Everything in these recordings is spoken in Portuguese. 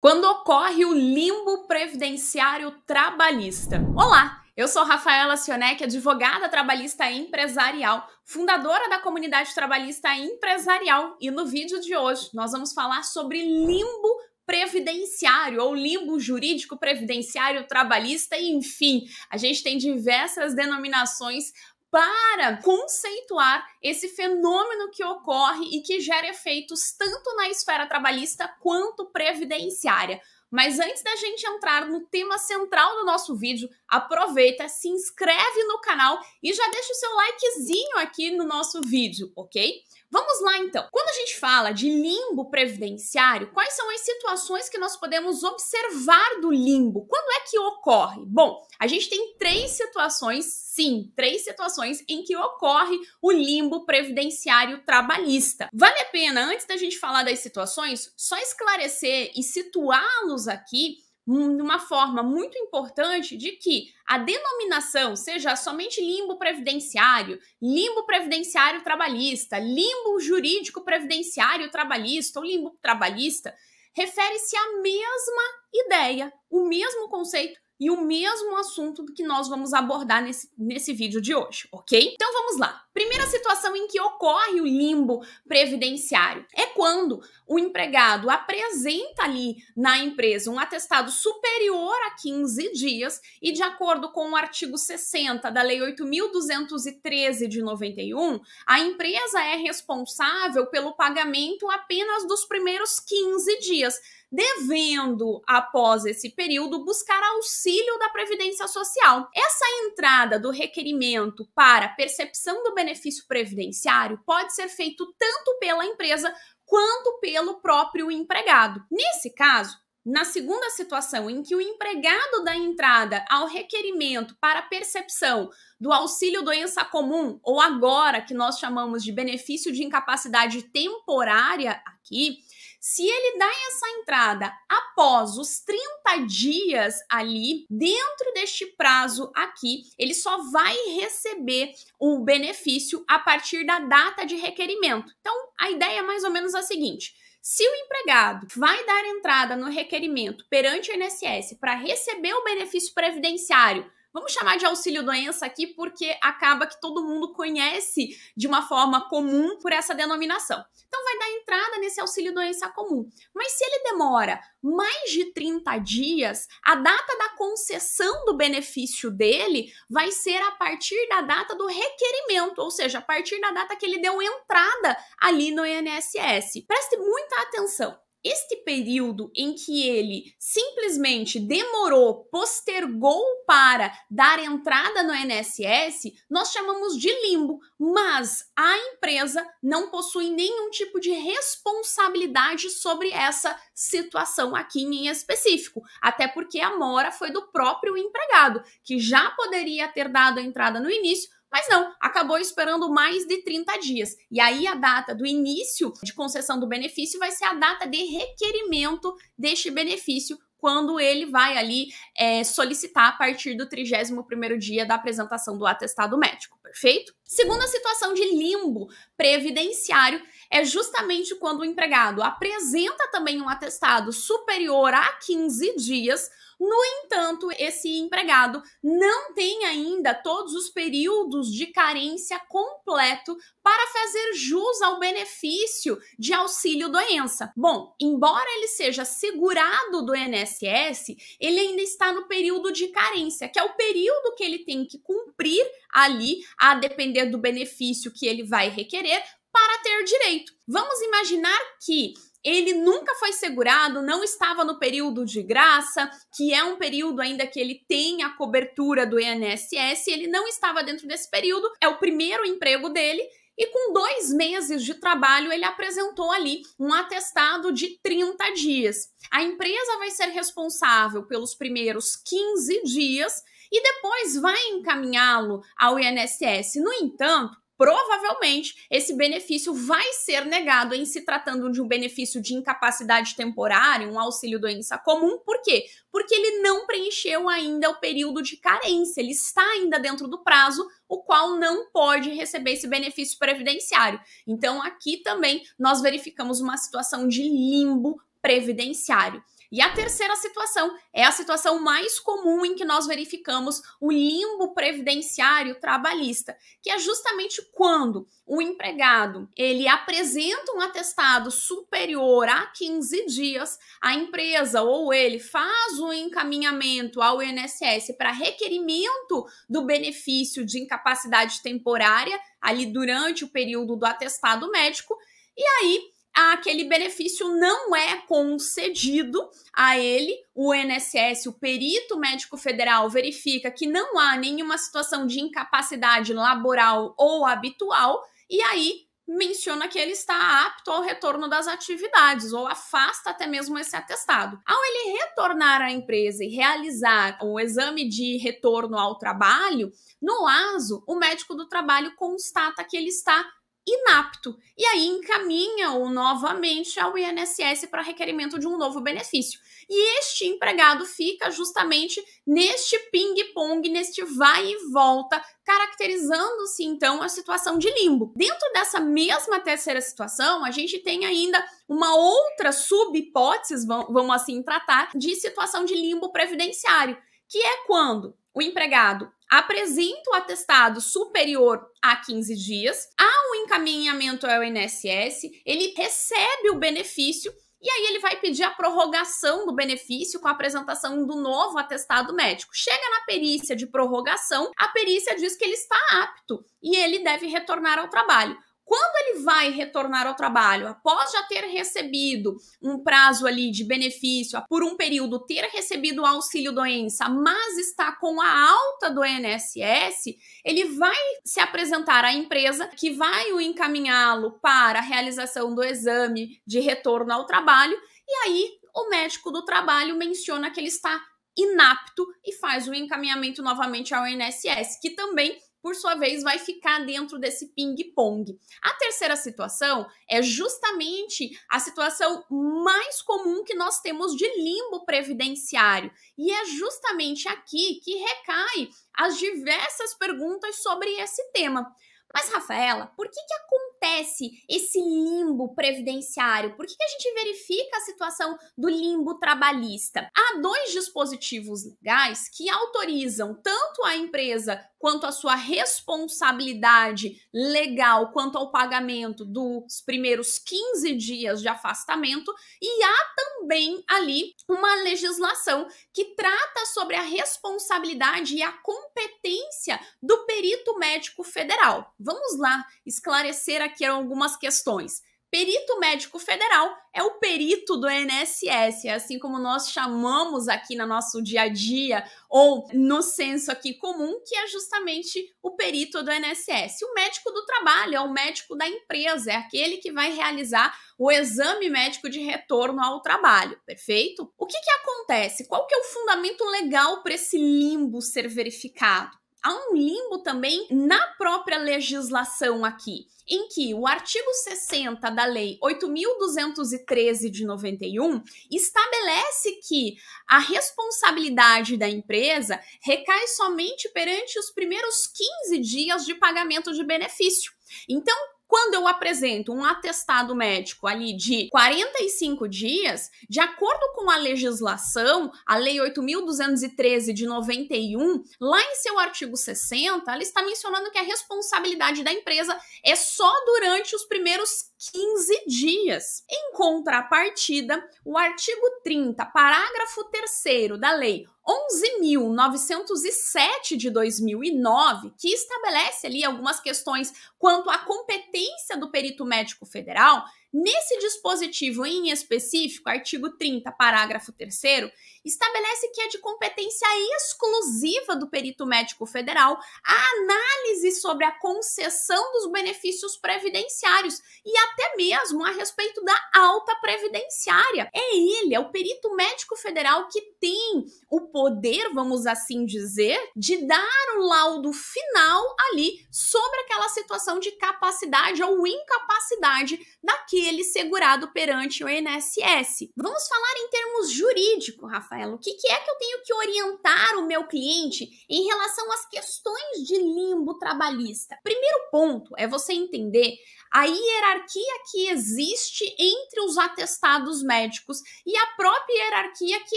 quando ocorre o limbo previdenciário trabalhista. Olá, eu sou Rafaela Sionec, advogada trabalhista empresarial, fundadora da comunidade trabalhista empresarial, e no vídeo de hoje nós vamos falar sobre limbo previdenciário ou limbo jurídico previdenciário trabalhista, enfim, a gente tem diversas denominações para conceituar esse fenômeno que ocorre e que gera efeitos tanto na esfera trabalhista quanto previdenciária. Mas antes da gente entrar no tema central do nosso vídeo, aproveita, se inscreve no canal e já deixa o seu likezinho aqui no nosso vídeo, ok? Vamos lá então. Quando a gente fala de limbo previdenciário, quais são as situações que nós podemos observar do limbo? Quando é que ocorre? Bom, a gente tem três situações, sim, três situações em que ocorre o limbo previdenciário trabalhista. Vale a pena, antes da gente falar das situações, só esclarecer e situá-los aqui uma forma muito importante de que a denominação seja somente limbo previdenciário, limbo previdenciário trabalhista, limbo jurídico previdenciário trabalhista ou limbo trabalhista, refere-se à mesma ideia, o mesmo conceito e o mesmo assunto que nós vamos abordar nesse, nesse vídeo de hoje, ok? Então vamos lá. Primeira situação em que ocorre o limbo previdenciário é quando o empregado apresenta ali na empresa um atestado superior a 15 dias e, de acordo com o artigo 60 da Lei 8.213 de 91, a empresa é responsável pelo pagamento apenas dos primeiros 15 dias, devendo, após esse período, buscar auxílio da Previdência Social. Essa entrada do requerimento para percepção do benefício benefício previdenciário pode ser feito tanto pela empresa quanto pelo próprio empregado. Nesse caso, na segunda situação, em que o empregado dá entrada ao requerimento para percepção do auxílio doença comum, ou agora que nós chamamos de benefício de incapacidade temporária aqui, se ele dá essa entrada após os 30 dias ali, dentro deste prazo aqui, ele só vai receber o benefício a partir da data de requerimento. Então, a ideia é mais ou menos a seguinte: se o empregado vai dar entrada no requerimento perante o INSS para receber o benefício previdenciário Vamos chamar de auxílio doença aqui porque acaba que todo mundo conhece de uma forma comum por essa denominação. Então vai dar entrada nesse auxílio doença comum. Mas se ele demora mais de 30 dias, a data da concessão do benefício dele vai ser a partir da data do requerimento, ou seja, a partir da data que ele deu entrada ali no INSS. Preste muita atenção este período em que ele simplesmente demorou, postergou para dar entrada no NSS, nós chamamos de limbo, mas a empresa não possui nenhum tipo de responsabilidade sobre essa situação aqui em específico, até porque a mora foi do próprio empregado, que já poderia ter dado a entrada no início, mas não, acabou esperando mais de 30 dias. E aí a data do início de concessão do benefício vai ser a data de requerimento deste benefício quando ele vai ali é, solicitar a partir do 31º dia da apresentação do atestado médico, perfeito? Segunda situação de limbo previdenciário é justamente quando o empregado apresenta também um atestado superior a 15 dias no entanto, esse empregado não tem ainda todos os períodos de carência completo para fazer jus ao benefício de auxílio doença. Bom, embora ele seja segurado do INSS, ele ainda está no período de carência, que é o período que ele tem que cumprir ali, a depender do benefício que ele vai requerer, para ter direito. Vamos imaginar que ele nunca foi segurado, não estava no período de graça, que é um período ainda que ele tem a cobertura do INSS, ele não estava dentro desse período, é o primeiro emprego dele. E com dois meses de trabalho, ele apresentou ali um atestado de 30 dias. A empresa vai ser responsável pelos primeiros 15 dias e depois vai encaminhá-lo ao INSS. No entanto, provavelmente esse benefício vai ser negado em se tratando de um benefício de incapacidade temporária, um auxílio doença comum. Por quê? Porque ele não preencheu ainda o período de carência, ele está ainda dentro do prazo, o qual não pode receber esse benefício previdenciário. Então, aqui também nós verificamos uma situação de limbo previdenciário. E a terceira situação é a situação mais comum em que nós verificamos o limbo previdenciário trabalhista, que é justamente quando o empregado ele apresenta um atestado superior a 15 dias, a empresa ou ele faz o um encaminhamento ao INSS para requerimento do benefício de incapacidade temporária ali durante o período do atestado médico, e aí aquele benefício não é concedido a ele, o INSS, o perito médico federal verifica que não há nenhuma situação de incapacidade laboral ou habitual e aí menciona que ele está apto ao retorno das atividades ou afasta até mesmo esse atestado. Ao ele retornar à empresa e realizar o exame de retorno ao trabalho, no ASO, o médico do trabalho constata que ele está inapto e aí encaminha-o novamente ao INSS para requerimento de um novo benefício. E este empregado fica justamente neste ping-pong, neste vai e volta, caracterizando-se então a situação de limbo. Dentro dessa mesma terceira situação, a gente tem ainda uma outra sub-hipótese, vamos assim tratar, de situação de limbo previdenciário, que é quando o empregado apresenta o atestado superior a 15 dias, há um encaminhamento ao INSS, ele recebe o benefício e aí ele vai pedir a prorrogação do benefício com a apresentação do novo atestado médico. Chega na perícia de prorrogação, a perícia diz que ele está apto e ele deve retornar ao trabalho. Quando ele vai retornar ao trabalho, após já ter recebido um prazo ali de benefício por um período, ter recebido o auxílio doença, mas está com a alta do INSS, ele vai se apresentar à empresa que vai o encaminhá-lo para a realização do exame de retorno ao trabalho, e aí o médico do trabalho menciona que ele está inapto e faz o encaminhamento novamente ao INSS, que também por sua vez, vai ficar dentro desse ping-pong. A terceira situação é justamente a situação mais comum que nós temos de limbo previdenciário. E é justamente aqui que recai as diversas perguntas sobre esse tema. Mas, Rafaela, por que, que acontece esse limbo previdenciário? Por que, que a gente verifica a situação do limbo trabalhista? Há dois dispositivos legais que autorizam tanto a empresa quanto a sua responsabilidade legal quanto ao pagamento dos primeiros 15 dias de afastamento, e há também ali uma legislação que trata sobre a responsabilidade e a competência do perito médico federal vamos lá esclarecer aqui algumas questões. Perito médico federal é o perito do INSS, é assim como nós chamamos aqui no nosso dia a dia ou no senso aqui comum, que é justamente o perito do INSS. O médico do trabalho é o médico da empresa, é aquele que vai realizar o exame médico de retorno ao trabalho, perfeito? O que, que acontece? Qual que é o fundamento legal para esse limbo ser verificado? há um limbo também na própria legislação aqui, em que o artigo 60 da Lei 8.213 de 91 estabelece que a responsabilidade da empresa recai somente perante os primeiros 15 dias de pagamento de benefício. Então, quando eu apresento um atestado médico ali de 45 dias, de acordo com a legislação, a Lei 8.213 de 91, lá em seu artigo 60, ela está mencionando que a responsabilidade da empresa é só durante os primeiros 15 dias. Em contrapartida, o artigo 30, parágrafo 3 da Lei 11.907 de 2009, que estabelece ali algumas questões quanto à competência do perito médico federal Nesse dispositivo em específico, artigo 30, parágrafo 3, estabelece que é de competência exclusiva do perito médico federal a análise sobre a concessão dos benefícios previdenciários e até mesmo a respeito da alta previdenciária. É ele, é o perito médico federal que tem o poder, vamos assim dizer, de dar o laudo final ali sobre aquela situação de capacidade ou incapacidade daquele ele segurado perante o INSS. Vamos falar em termos jurídicos, Rafael. O que, que é que eu tenho que orientar o meu cliente em relação às questões de limbo trabalhista? Primeiro ponto é você entender a hierarquia que existe entre os atestados médicos e a própria hierarquia que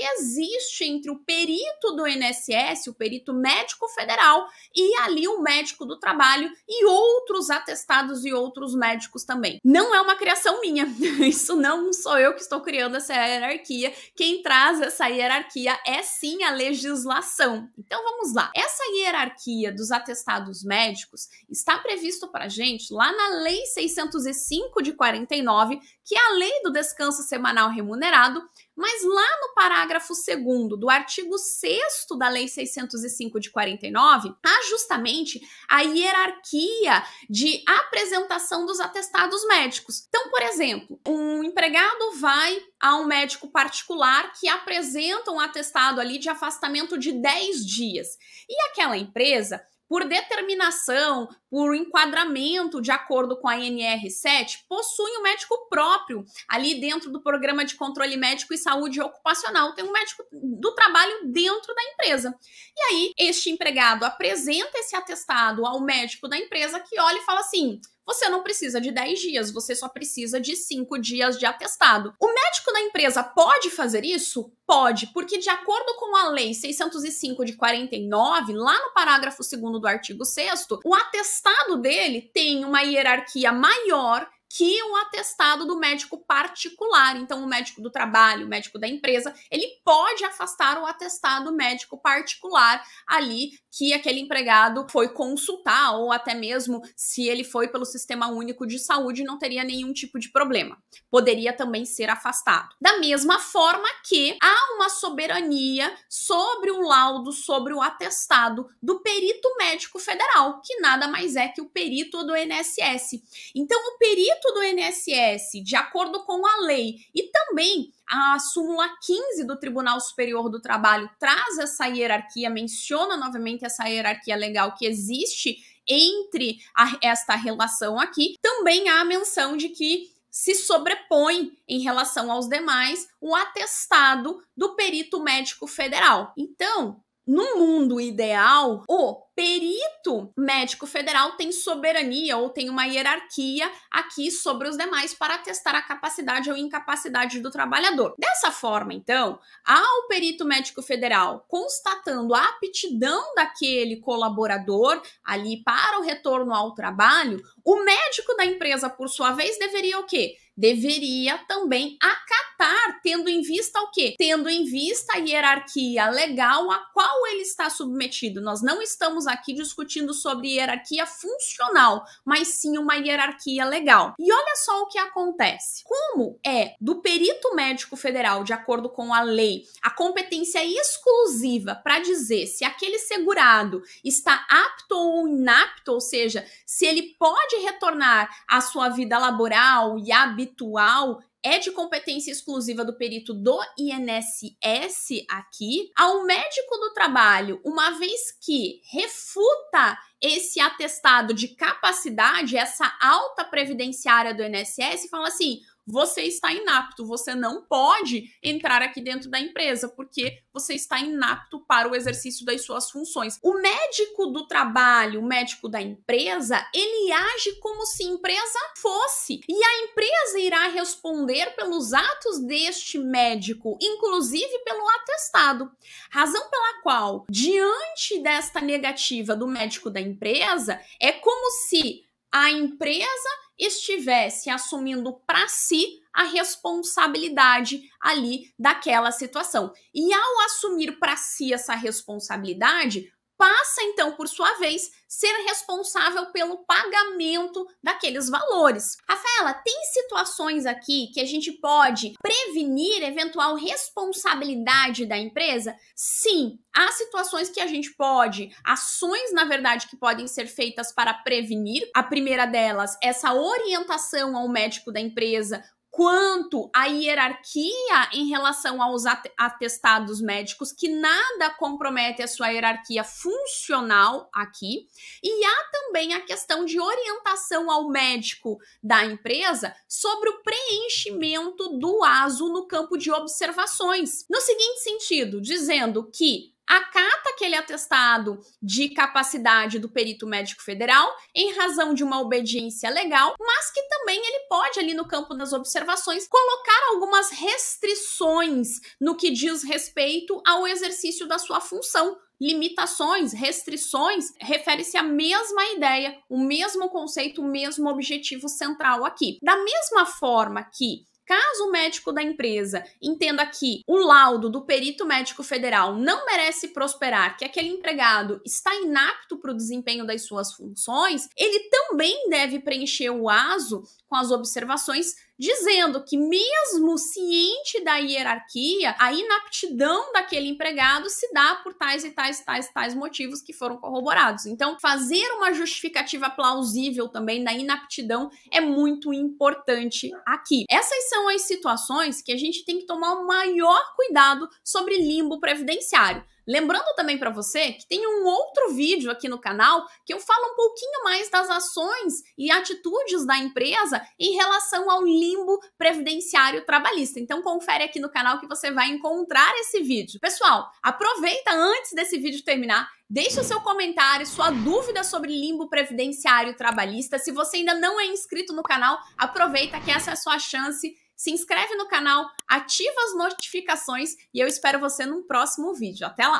existe entre o perito do INSS, o perito médico federal e ali o médico do trabalho e outros atestados e outros médicos também. Não é uma criação criação minha. Isso não sou eu que estou criando essa hierarquia. Quem traz essa hierarquia é sim a legislação. Então vamos lá. Essa hierarquia dos atestados médicos está previsto para gente lá na Lei 605 de 49, que é a lei do descanso semanal remunerado, mas lá no parágrafo 2 do artigo 6 da Lei 605 de 49, há justamente a hierarquia de apresentação dos atestados médicos. Então, por exemplo, um empregado vai a um médico particular que apresenta um atestado ali de afastamento de 10 dias. E aquela empresa por determinação, por enquadramento de acordo com a NR7, possuem um médico próprio. Ali dentro do programa de controle médico e saúde ocupacional, tem um médico do trabalho dentro da empresa. E aí, este empregado apresenta esse atestado ao médico da empresa que olha e fala assim: você não precisa de 10 dias, você só precisa de 5 dias de atestado. O médico da empresa pode fazer isso? Pode, porque de acordo com a lei 605 de 49, lá no parágrafo 2 do artigo 6 o atestado dele tem uma hierarquia maior que o atestado do médico particular. Então, o médico do trabalho, o médico da empresa, ele pode afastar o atestado médico particular ali que aquele empregado foi consultar, ou até mesmo se ele foi pelo Sistema Único de Saúde, não teria nenhum tipo de problema. Poderia também ser afastado. Da mesma forma que há uma soberania sobre o laudo, sobre o atestado do perito médico federal, que nada mais é que o perito do INSS. Então, o perito dentro do INSS, de acordo com a lei, e também a súmula 15 do Tribunal Superior do Trabalho traz essa hierarquia, menciona novamente essa hierarquia legal que existe entre a, esta relação aqui, também há a menção de que se sobrepõe em relação aos demais o atestado do perito médico federal. Então, no mundo ideal, o perito médico federal tem soberania ou tem uma hierarquia aqui sobre os demais para testar a capacidade ou incapacidade do trabalhador. Dessa forma, então, ao perito médico federal constatando a aptidão daquele colaborador ali para o retorno ao trabalho, o médico da empresa, por sua vez, deveria o quê? deveria também acatar, tendo em vista o quê? Tendo em vista a hierarquia legal a qual ele está submetido. Nós não estamos aqui discutindo sobre hierarquia funcional, mas sim uma hierarquia legal. E olha só o que acontece. Como é do perito médico federal, de acordo com a lei, a competência exclusiva para dizer se aquele segurado está apto ou inapto, ou seja, se ele pode retornar à sua vida laboral e à habitual é de competência exclusiva do perito do INSS aqui, ao médico do trabalho, uma vez que refuta esse atestado de capacidade, essa alta previdenciária do INSS, fala assim: você está inapto, você não pode entrar aqui dentro da empresa, porque você está inapto para o exercício das suas funções. O médico do trabalho, o médico da empresa, ele age como se empresa fosse, e a empresa irá responder pelos atos deste médico, inclusive pelo atestado. Razão pela qual, diante desta negativa do médico da empresa, é como se a empresa estivesse assumindo para si a responsabilidade ali daquela situação. E ao assumir para si essa responsabilidade, passa então, por sua vez, ser responsável pelo pagamento daqueles valores. Rafaela, tem situações aqui que a gente pode prevenir eventual responsabilidade da empresa? Sim, há situações que a gente pode, ações na verdade que podem ser feitas para prevenir. A primeira delas, essa orientação ao médico da empresa quanto à hierarquia em relação aos atestados médicos, que nada compromete a sua hierarquia funcional aqui, e há também a questão de orientação ao médico da empresa sobre o preenchimento do ASO no campo de observações. No seguinte sentido, dizendo que a cada aquele atestado de capacidade do perito médico federal em razão de uma obediência legal, mas que também ele pode, ali no campo das observações, colocar algumas restrições no que diz respeito ao exercício da sua função limitações, restrições, refere-se à mesma ideia, o mesmo conceito, o mesmo objetivo central aqui. Da mesma forma que Caso o médico da empresa entenda que o laudo do perito médico federal não merece prosperar, que aquele empregado está inapto para o desempenho das suas funções, ele também deve preencher o ASO com as observações dizendo que, mesmo ciente da hierarquia, a inaptidão daquele empregado se dá por tais e tais, tais, tais motivos que foram corroborados. Então, fazer uma justificativa plausível também da inaptidão é muito importante aqui. Essas são as situações que a gente tem que tomar o maior cuidado sobre limbo previdenciário. Lembrando também para você que tem um outro vídeo aqui no canal que eu falo um pouquinho mais das ações e atitudes da empresa em relação ao limbo previdenciário trabalhista. Então confere aqui no canal que você vai encontrar esse vídeo. Pessoal, aproveita antes desse vídeo terminar Deixe o seu comentário, sua dúvida sobre limbo previdenciário trabalhista. Se você ainda não é inscrito no canal, aproveita que essa é a sua chance se inscreve no canal, ativa as notificações e eu espero você num próximo vídeo. Até lá!